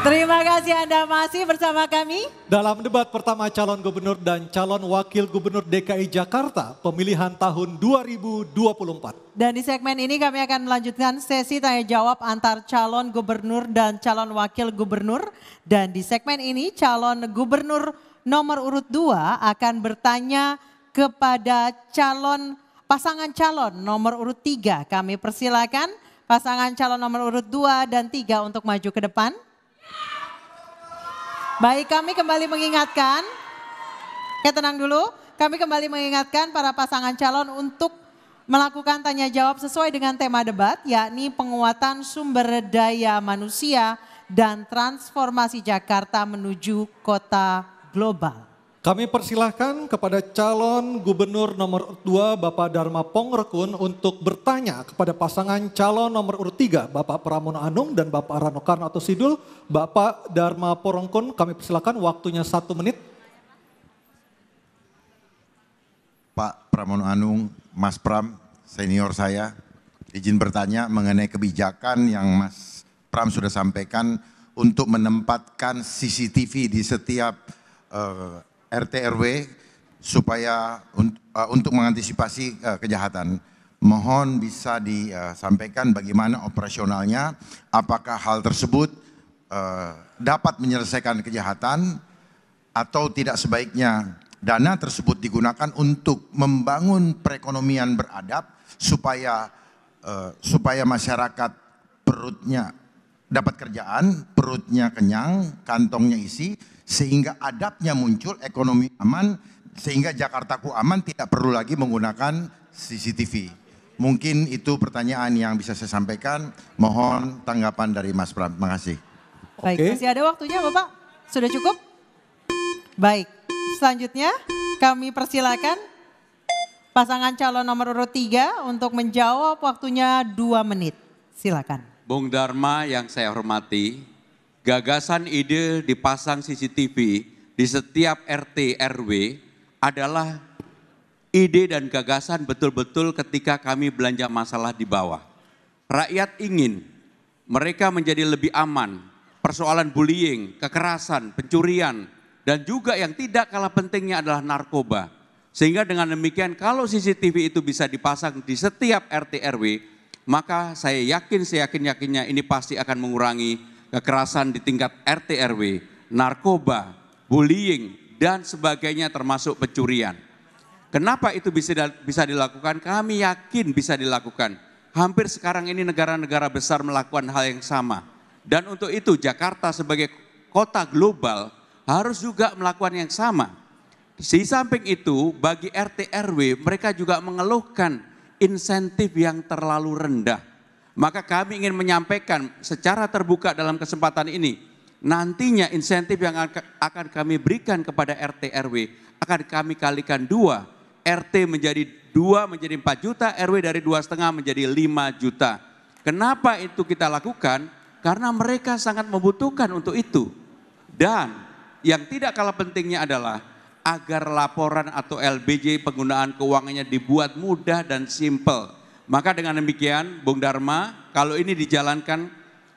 Terima kasih Anda masih bersama kami. Dalam debat pertama calon gubernur dan calon wakil gubernur DKI Jakarta pemilihan tahun 2024. Dan di segmen ini kami akan melanjutkan sesi tanya jawab antar calon gubernur dan calon wakil gubernur. Dan di segmen ini calon gubernur nomor urut 2 akan bertanya kepada calon pasangan calon nomor urut 3. Kami persilakan pasangan calon nomor urut 2 dan 3 untuk maju ke depan. Baik kami kembali mengingatkan, ya tenang dulu, kami kembali mengingatkan para pasangan calon untuk melakukan tanya jawab sesuai dengan tema debat, yakni penguatan sumber daya manusia dan transformasi Jakarta menuju kota global. Kami persilahkan kepada calon gubernur nomor 2 Bapak Dharma Pongrekun untuk bertanya kepada pasangan calon nomor urut 3 Bapak Pramono Anung dan Bapak Rano Karno atau Sidul. Bapak Dharma Pongrekun kami persilahkan waktunya satu menit. Pak Pramono Anung, Mas Pram, senior saya, izin bertanya mengenai kebijakan yang Mas Pram sudah sampaikan untuk menempatkan CCTV di setiap eh, RT RW supaya eh, untuk mengantisipasi eh, kejahatan. Mohon bisa disampaikan bagaimana operasionalnya, apakah hal tersebut eh, dapat menyelesaikan kejahatan atau tidak sebaiknya dana tersebut digunakan untuk membangun perekonomian beradab supaya supaya masyarakat perutnya dapat kerjaan, perutnya kenyang, kantongnya isi, sehingga adabnya muncul, ekonomi aman, sehingga Jakartaku aman tidak perlu lagi menggunakan CCTV. Mungkin itu pertanyaan yang bisa saya sampaikan. Mohon tanggapan dari Mas Pram. Terima kasih. Baik, masih ada waktunya Bapak? Sudah cukup? Baik, selanjutnya kami persilakan pasangan calon nomor urut 3 untuk menjawab waktunya 2 menit. Silakan. Bung Dharma yang saya hormati, gagasan ide dipasang CCTV di setiap RT RW adalah ide dan gagasan betul-betul ketika kami belanja masalah di bawah. Rakyat ingin mereka menjadi lebih aman, persoalan bullying, kekerasan, pencurian, dan juga yang tidak kalah pentingnya adalah narkoba. Sehingga dengan demikian kalau CCTV itu bisa dipasang di setiap RT RW, maka saya yakin, saya yakin-yakinnya ini pasti akan mengurangi kekerasan di tingkat RT RW, narkoba, bullying, dan sebagainya termasuk pencurian. Kenapa itu bisa bisa dilakukan? Kami yakin bisa dilakukan. Hampir sekarang ini negara-negara besar melakukan hal yang sama. Dan untuk itu Jakarta sebagai kota global harus juga melakukan yang sama. Di samping itu bagi RT RW mereka juga mengeluhkan insentif yang terlalu rendah. Maka kami ingin menyampaikan secara terbuka dalam kesempatan ini, nantinya insentif yang akan kami berikan kepada RT RW akan kami kalikan dua, RT menjadi dua menjadi empat juta, RW dari dua setengah menjadi 5 juta. Kenapa itu kita lakukan? Karena mereka sangat membutuhkan untuk itu. Dan yang tidak kalah pentingnya adalah agar laporan atau LBJ penggunaan keuangannya dibuat mudah dan simple. Maka dengan demikian, Bung Dharma, kalau ini dijalankan,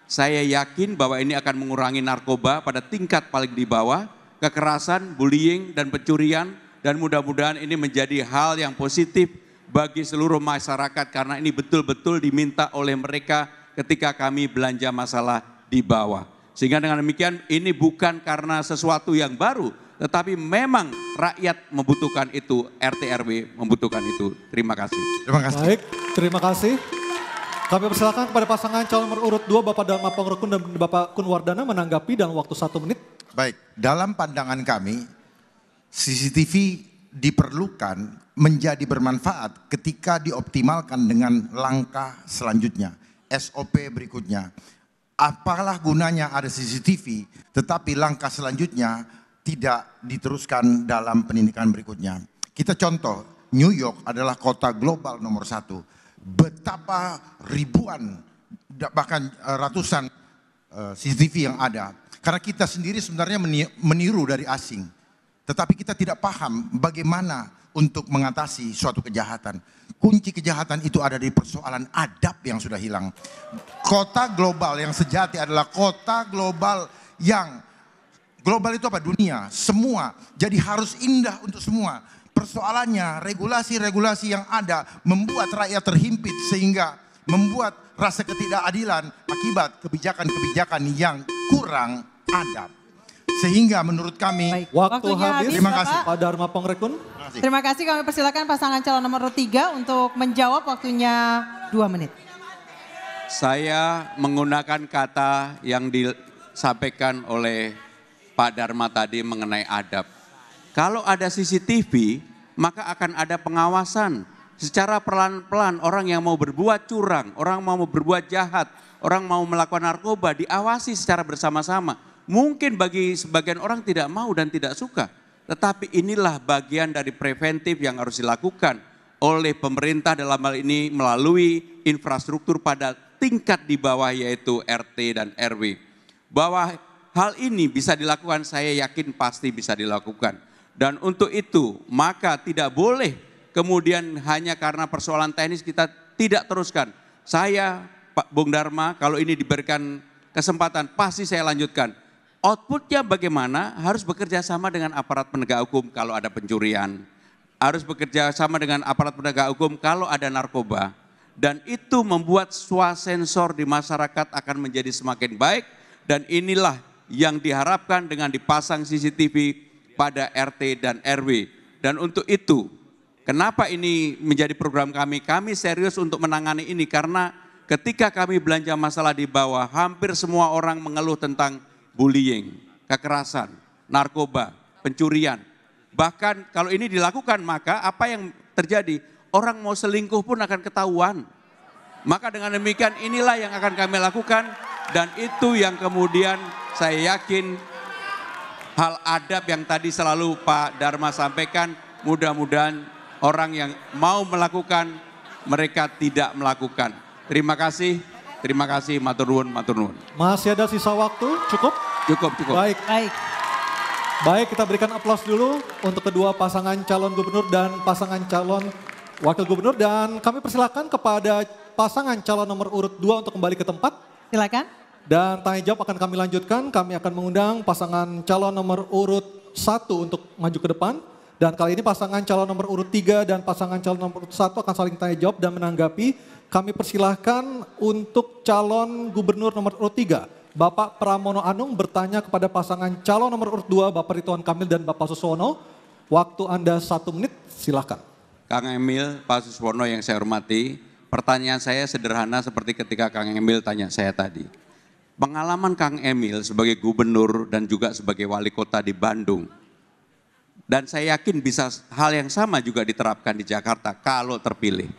saya yakin bahwa ini akan mengurangi narkoba pada tingkat paling di bawah, kekerasan, bullying, dan pencurian, dan mudah-mudahan ini menjadi hal yang positif bagi seluruh masyarakat karena ini betul-betul diminta oleh mereka ketika kami belanja masalah di bawah. Sehingga dengan demikian ini bukan karena sesuatu yang baru, tetapi memang rakyat membutuhkan itu, RT RW membutuhkan itu. Terima kasih. Terima kasih. Baik, terima kasih. Kami persilakan kepada pasangan calon nomor urut 2 Bapak Dalma Pongrokun dan Bapak Kunwardana menanggapi dalam waktu satu menit. Baik, dalam pandangan kami CCTV diperlukan menjadi bermanfaat ketika dioptimalkan dengan langkah selanjutnya, SOP berikutnya. Apalah gunanya ada CCTV, tetapi langkah selanjutnya tidak diteruskan dalam pendidikan berikutnya. Kita contoh, New York adalah kota global nomor satu. Betapa ribuan, bahkan e, ratusan e, CCTV yang ada. Karena kita sendiri sebenarnya meniru dari asing. Tetapi kita tidak paham bagaimana untuk mengatasi suatu kejahatan. Kunci kejahatan itu ada di persoalan adab yang sudah hilang. Kota global yang sejati adalah kota global yang Global itu apa? Dunia, semua. Jadi harus indah untuk semua. Persoalannya regulasi-regulasi yang ada membuat rakyat terhimpit sehingga membuat rasa ketidakadilan akibat kebijakan-kebijakan yang kurang adab. Sehingga menurut kami Baik. waktu Waktunya habis. Terima kasih Pak Dharma Pongrekun. Terima kasih. Terima kasih kami persilakan pasangan calon nomor tiga untuk menjawab waktunya dua menit. Saya menggunakan kata yang disampaikan oleh Pak Dharma tadi mengenai adab. Kalau ada CCTV, maka akan ada pengawasan secara pelan-pelan orang yang mau berbuat curang, orang mau berbuat jahat, orang mau melakukan narkoba diawasi secara bersama-sama. Mungkin bagi sebagian orang tidak mau dan tidak suka, tetapi inilah bagian dari preventif yang harus dilakukan oleh pemerintah dalam hal ini melalui infrastruktur pada tingkat di bawah yaitu RT dan RW. Bahwa hal ini bisa dilakukan, saya yakin pasti bisa dilakukan. Dan untuk itu, maka tidak boleh kemudian hanya karena persoalan teknis kita tidak teruskan. Saya, Pak Bung Dharma, kalau ini diberikan kesempatan, pasti saya lanjutkan. Outputnya bagaimana? Harus bekerja sama dengan aparat penegak hukum kalau ada pencurian. Harus bekerja sama dengan aparat penegak hukum kalau ada narkoba. Dan itu membuat swasensor di masyarakat akan menjadi semakin baik. Dan inilah yang diharapkan dengan dipasang CCTV pada RT dan RW. Dan untuk itu, kenapa ini menjadi program kami? Kami serius untuk menangani ini karena ketika kami belanja masalah di bawah, hampir semua orang mengeluh tentang bullying, kekerasan, narkoba, pencurian. Bahkan kalau ini dilakukan maka apa yang terjadi? Orang mau selingkuh pun akan ketahuan. Maka dengan demikian inilah yang akan kami lakukan dan itu yang kemudian saya yakin hal adab yang tadi selalu Pak Dharma sampaikan, mudah-mudahan orang yang mau melakukan, mereka tidak melakukan. Terima kasih, terima kasih Matur Nuwun, Matur Nuwun. Masih ada sisa waktu, cukup? Cukup, cukup. Baik. Baik. Baik, kita berikan aplaus dulu untuk kedua pasangan calon gubernur dan pasangan calon wakil gubernur. Dan kami persilakan kepada pasangan calon nomor urut 2 untuk kembali ke tempat. Silakan. Dan tanya jawab akan kami lanjutkan. Kami akan mengundang pasangan calon nomor urut satu untuk maju ke depan. Dan kali ini pasangan calon nomor urut tiga dan pasangan calon nomor urut satu akan saling tanya jawab dan menanggapi. Kami persilahkan untuk calon gubernur nomor urut tiga. Bapak Pramono Anung bertanya kepada pasangan calon nomor urut dua, Bapak Rituan Kamil dan Bapak Suswono. Waktu Anda satu menit, silahkan. Kang Emil, Pak Suswono yang saya hormati, Pertanyaan saya sederhana seperti ketika Kang Emil tanya saya tadi. Pengalaman Kang Emil sebagai gubernur dan juga sebagai wali kota di Bandung. Dan saya yakin bisa hal yang sama juga diterapkan di Jakarta kalau terpilih.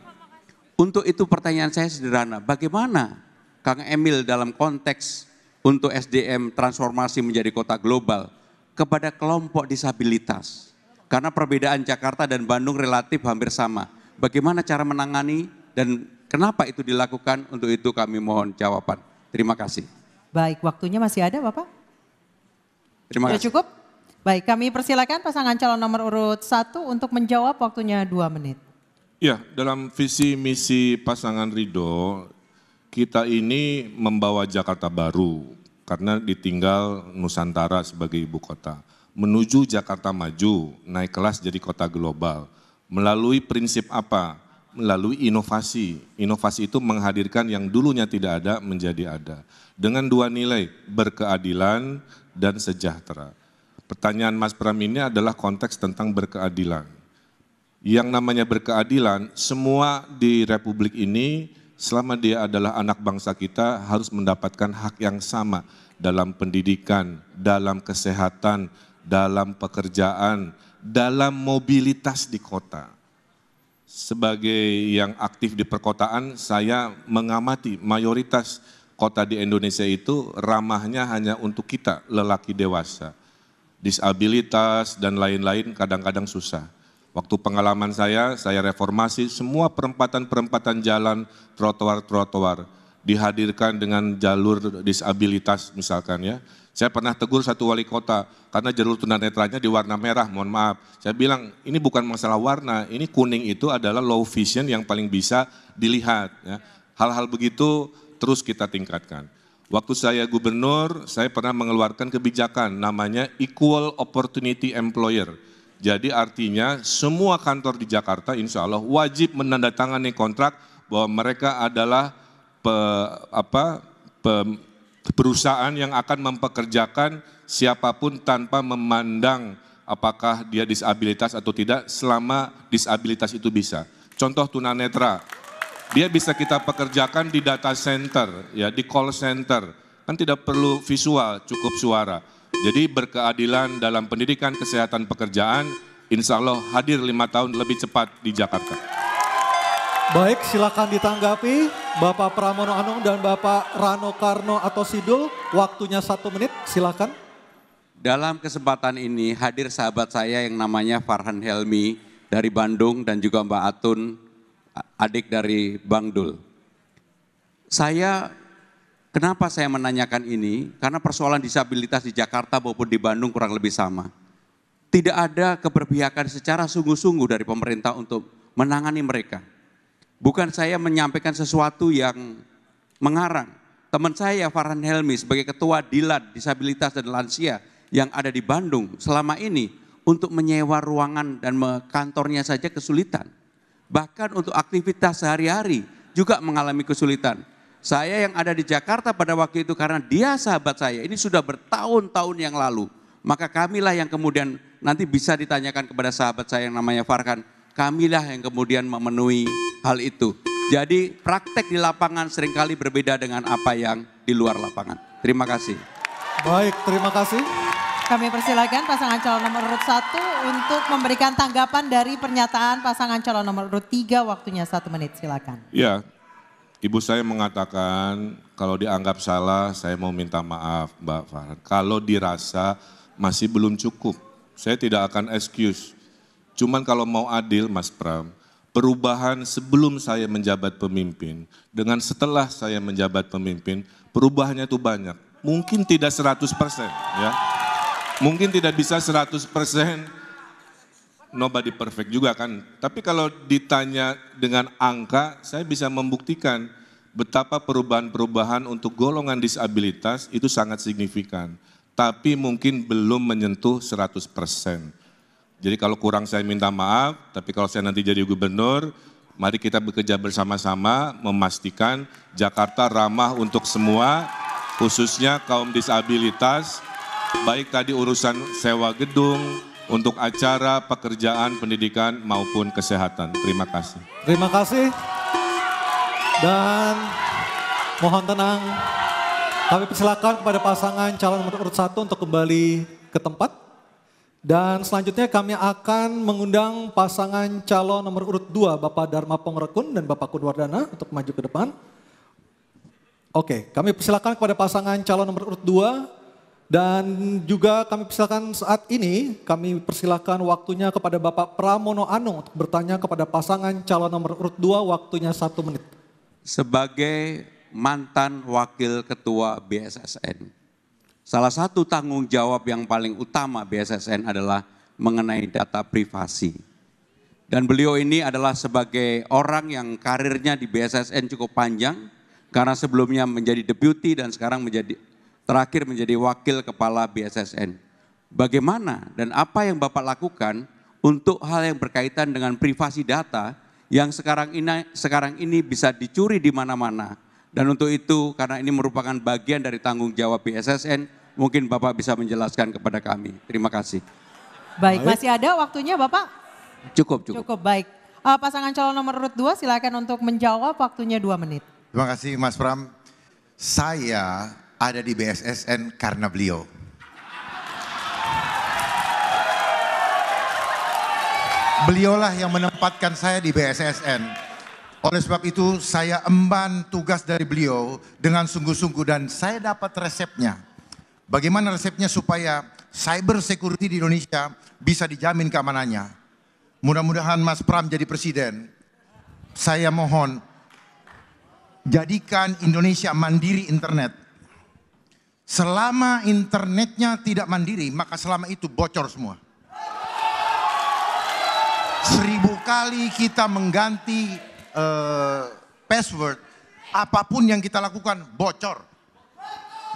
Untuk itu pertanyaan saya sederhana, bagaimana Kang Emil dalam konteks untuk SDM transformasi menjadi kota global kepada kelompok disabilitas? Karena perbedaan Jakarta dan Bandung relatif hampir sama. Bagaimana cara menangani dan kenapa itu dilakukan? Untuk itu kami mohon jawaban. Terima kasih. Baik, waktunya masih ada Bapak? Terima Sudah kasih. cukup? Baik, kami persilakan pasangan calon nomor urut satu untuk menjawab waktunya dua menit. Ya, dalam visi misi pasangan Ridho, kita ini membawa Jakarta baru karena ditinggal Nusantara sebagai ibu kota. Menuju Jakarta maju, naik kelas jadi kota global. Melalui prinsip apa? melalui inovasi. Inovasi itu menghadirkan yang dulunya tidak ada menjadi ada. Dengan dua nilai, berkeadilan dan sejahtera. Pertanyaan Mas Pram ini adalah konteks tentang berkeadilan. Yang namanya berkeadilan, semua di Republik ini selama dia adalah anak bangsa kita harus mendapatkan hak yang sama dalam pendidikan, dalam kesehatan, dalam pekerjaan, dalam mobilitas di kota sebagai yang aktif di perkotaan, saya mengamati mayoritas kota di Indonesia itu ramahnya hanya untuk kita, lelaki dewasa. Disabilitas dan lain-lain kadang-kadang susah. Waktu pengalaman saya, saya reformasi semua perempatan-perempatan jalan, trotoar-trotoar dihadirkan dengan jalur disabilitas misalkan ya saya pernah tegur satu wali kota karena jalur tunanetranya di warna merah, mohon maaf. Saya bilang ini bukan masalah warna, ini kuning itu adalah low vision yang paling bisa dilihat. hal ya. Hal-hal begitu terus kita tingkatkan. Waktu saya gubernur, saya pernah mengeluarkan kebijakan namanya Equal Opportunity Employer. Jadi artinya semua kantor di Jakarta insya Allah wajib menandatangani kontrak bahwa mereka adalah pe, apa, pe, perusahaan yang akan mempekerjakan siapapun tanpa memandang apakah dia disabilitas atau tidak selama disabilitas itu bisa. Contoh tunanetra, dia bisa kita pekerjakan di data center, ya di call center. Kan tidak perlu visual, cukup suara. Jadi berkeadilan dalam pendidikan, kesehatan, pekerjaan, insya Allah hadir lima tahun lebih cepat di Jakarta. Baik, silakan ditanggapi Bapak Pramono Anung dan Bapak Rano Karno atau Sidul. Waktunya satu menit, silakan. Dalam kesempatan ini hadir sahabat saya yang namanya Farhan Helmi dari Bandung dan juga Mbak Atun, adik dari Bang Dul. Saya Kenapa saya menanyakan ini? Karena persoalan disabilitas di Jakarta maupun di Bandung kurang lebih sama. Tidak ada keberpihakan secara sungguh-sungguh dari pemerintah untuk menangani mereka. Bukan saya menyampaikan sesuatu yang mengarang. Teman saya Farhan Helmi sebagai ketua Dilat Disabilitas dan Lansia yang ada di Bandung selama ini untuk menyewa ruangan dan kantornya saja kesulitan. Bahkan untuk aktivitas sehari-hari juga mengalami kesulitan. Saya yang ada di Jakarta pada waktu itu karena dia sahabat saya, ini sudah bertahun-tahun yang lalu. Maka kamilah yang kemudian nanti bisa ditanyakan kepada sahabat saya yang namanya Farhan, kamilah yang kemudian memenuhi hal itu. Jadi praktek di lapangan seringkali berbeda dengan apa yang di luar lapangan. Terima kasih. Baik, terima kasih. Kami persilakan pasangan calon nomor urut satu untuk memberikan tanggapan dari pernyataan pasangan calon nomor urut tiga waktunya satu menit silakan. Ya, ibu saya mengatakan kalau dianggap salah saya mau minta maaf Mbak Farhan. Kalau dirasa masih belum cukup, saya tidak akan excuse. Cuman kalau mau adil Mas Pram, perubahan sebelum saya menjabat pemimpin dengan setelah saya menjabat pemimpin, perubahannya itu banyak. Mungkin tidak 100% ya. Mungkin tidak bisa 100% nobody perfect juga kan. Tapi kalau ditanya dengan angka, saya bisa membuktikan betapa perubahan-perubahan untuk golongan disabilitas itu sangat signifikan. Tapi mungkin belum menyentuh 100 persen jadi kalau kurang saya minta maaf, tapi kalau saya nanti jadi gubernur, mari kita bekerja bersama-sama memastikan Jakarta ramah untuk semua, khususnya kaum disabilitas, baik tadi urusan sewa gedung, untuk acara pekerjaan, pendidikan maupun kesehatan. Terima kasih. Terima kasih. Dan mohon tenang. Kami persilakan kepada pasangan calon nomor urut satu untuk kembali ke tempat. Dan selanjutnya kami akan mengundang pasangan calon nomor urut 2 Bapak Dharma Pongrekun dan Bapak Kudwardana untuk maju ke depan. Oke, kami persilakan kepada pasangan calon nomor urut 2 dan juga kami persilakan saat ini kami persilakan waktunya kepada Bapak Pramono Anung untuk bertanya kepada pasangan calon nomor urut 2 waktunya satu menit. Sebagai mantan wakil ketua BSSN, Salah satu tanggung jawab yang paling utama BSSN adalah mengenai data privasi. Dan beliau ini adalah sebagai orang yang karirnya di BSSN cukup panjang, karena sebelumnya menjadi deputi dan sekarang menjadi terakhir menjadi wakil kepala BSSN. Bagaimana dan apa yang Bapak lakukan untuk hal yang berkaitan dengan privasi data yang sekarang ini sekarang ini bisa dicuri di mana-mana dan untuk itu, karena ini merupakan bagian dari tanggung jawab BSSN, mungkin Bapak bisa menjelaskan kepada kami. Terima kasih. Baik, masih ada waktunya Bapak? Cukup, cukup. Cukup, baik. Uh, pasangan calon nomor urut 2 silakan untuk menjawab waktunya dua menit. Terima kasih Mas Pram. Saya ada di BSSN karena beliau. Beliaulah yang menempatkan saya di BSSN. Oleh sebab itu saya emban tugas dari beliau dengan sungguh-sungguh dan saya dapat resepnya. Bagaimana resepnya supaya cyber security di Indonesia bisa dijamin keamanannya. Mudah-mudahan Mas Pram jadi presiden. Saya mohon jadikan Indonesia mandiri internet. Selama internetnya tidak mandiri, maka selama itu bocor semua. Seribu kali kita mengganti Eh, password, apapun yang kita lakukan bocor.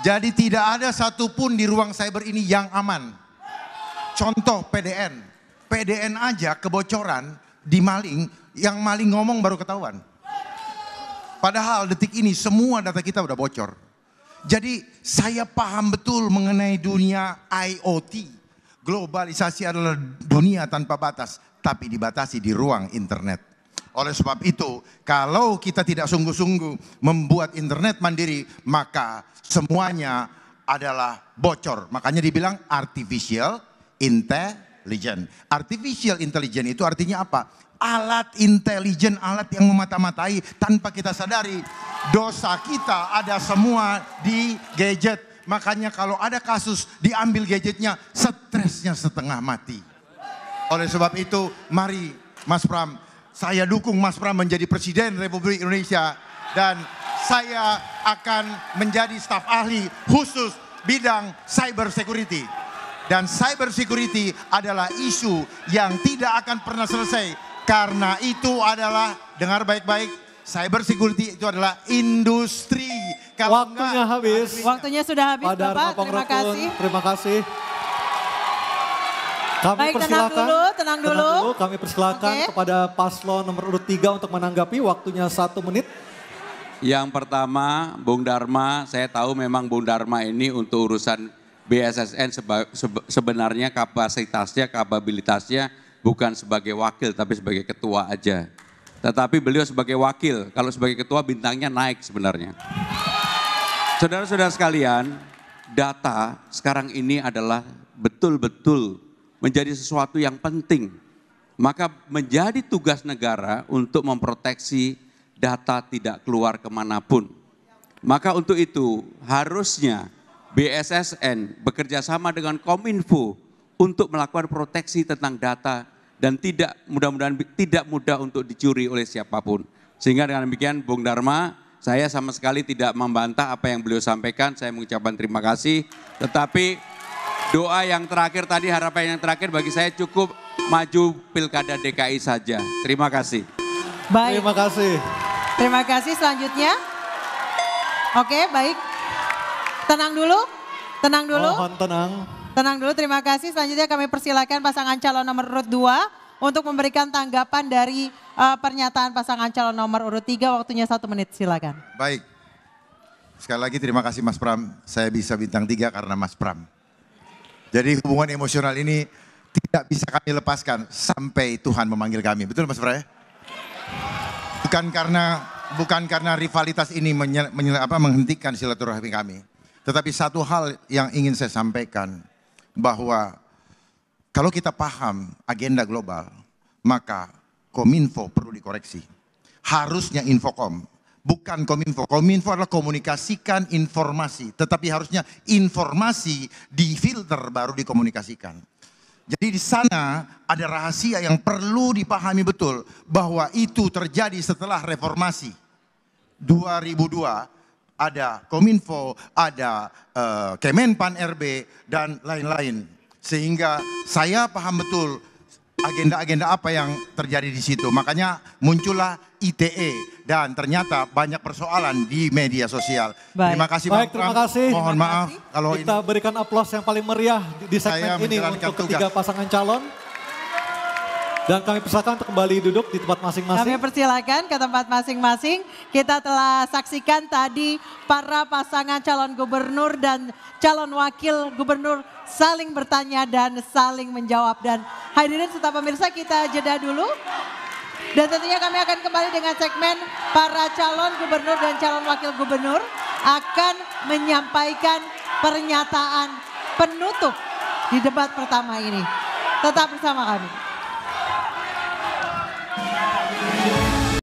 Jadi tidak ada satupun di ruang cyber ini yang aman. Contoh PDN. PDN aja kebocoran di maling, yang maling ngomong baru ketahuan. Padahal detik ini semua data kita udah bocor. Jadi saya paham betul mengenai dunia IoT. Globalisasi adalah dunia tanpa batas, tapi dibatasi di ruang internet. Oleh sebab itu, kalau kita tidak sungguh-sungguh membuat internet mandiri, maka semuanya adalah bocor. Makanya dibilang artificial intelligence. Artificial intelligence itu artinya apa? Alat intelijen, alat yang memata-matai tanpa kita sadari. Dosa kita ada semua di gadget. Makanya kalau ada kasus diambil gadgetnya, stresnya setengah mati. Oleh sebab itu, mari Mas Pram, saya dukung Mas Pram menjadi Presiden Republik Indonesia dan saya akan menjadi staf ahli khusus bidang cyber security. Dan cyber security adalah isu yang tidak akan pernah selesai karena itu adalah dengar baik-baik cyber security itu adalah industri. Kalau Waktunya enggak, habis. Waktunya sudah habis Bapak. Terima kasih. Terima kasih. Kami Baik, persilakan, tenang dulu, tenang dulu. Tenang dulu kami persilakan okay. kepada paslon nomor urut tiga untuk menanggapi waktunya satu menit. Yang pertama, Bung Dharma, saya tahu memang Bung Dharma ini untuk urusan BSSN seba, sebenarnya kapasitasnya, kapabilitasnya bukan sebagai wakil tapi sebagai ketua aja. Tetapi beliau sebagai wakil, kalau sebagai ketua bintangnya naik sebenarnya. Saudara-saudara sekalian, data sekarang ini adalah betul-betul menjadi sesuatu yang penting. Maka menjadi tugas negara untuk memproteksi data tidak keluar kemanapun. Maka untuk itu harusnya BSSN bekerja sama dengan Kominfo untuk melakukan proteksi tentang data dan tidak mudah-mudahan tidak mudah untuk dicuri oleh siapapun. Sehingga dengan demikian Bung Dharma, saya sama sekali tidak membantah apa yang beliau sampaikan, saya mengucapkan terima kasih, tetapi Doa yang terakhir tadi, harapan yang terakhir bagi saya cukup maju pilkada DKI saja. Terima kasih. Baik. Terima kasih. Terima kasih selanjutnya. Oke baik. Tenang dulu. Tenang dulu. Mohon tenang. Tenang dulu terima kasih. Selanjutnya kami persilakan pasangan calon nomor urut 2 untuk memberikan tanggapan dari uh, pernyataan pasangan calon nomor urut 3 waktunya satu menit silakan. Baik. Sekali lagi terima kasih Mas Pram. Saya bisa bintang tiga karena Mas Pram. Jadi hubungan emosional ini tidak bisa kami lepaskan sampai Tuhan memanggil kami. Betul Mas Frey? Bukan karena bukan karena rivalitas ini menye, menye, apa, menghentikan silaturahmi kami. Tetapi satu hal yang ingin saya sampaikan bahwa kalau kita paham agenda global, maka Kominfo perlu dikoreksi. Harusnya Infocom bukan kominfo. Kominfo adalah komunikasikan informasi, tetapi harusnya informasi difilter baru dikomunikasikan. Jadi di sana ada rahasia yang perlu dipahami betul bahwa itu terjadi setelah reformasi 2002 ada Kominfo, ada uh, eh, Kemenpan RB dan lain-lain. Sehingga saya paham betul agenda-agenda apa yang terjadi di situ. Makanya muncullah ITE dan ternyata banyak persoalan di media sosial. Baik. Terima kasih Baik, Bang terima kasih. Mohon terima maaf kasih. kalau kita ini, berikan aplaus yang paling meriah di segmen ini untuk tugas. ketiga pasangan calon. Dan kami persilakan untuk kembali duduk di tempat masing-masing. Kami persilakan ke tempat masing-masing. Kita telah saksikan tadi para pasangan calon gubernur dan calon wakil gubernur saling bertanya dan saling menjawab. Dan hadirin serta pemirsa kita jeda dulu. Dan tentunya kami akan kembali dengan segmen para calon gubernur dan calon wakil gubernur akan menyampaikan pernyataan penutup di debat pertama ini. Tetap bersama kami.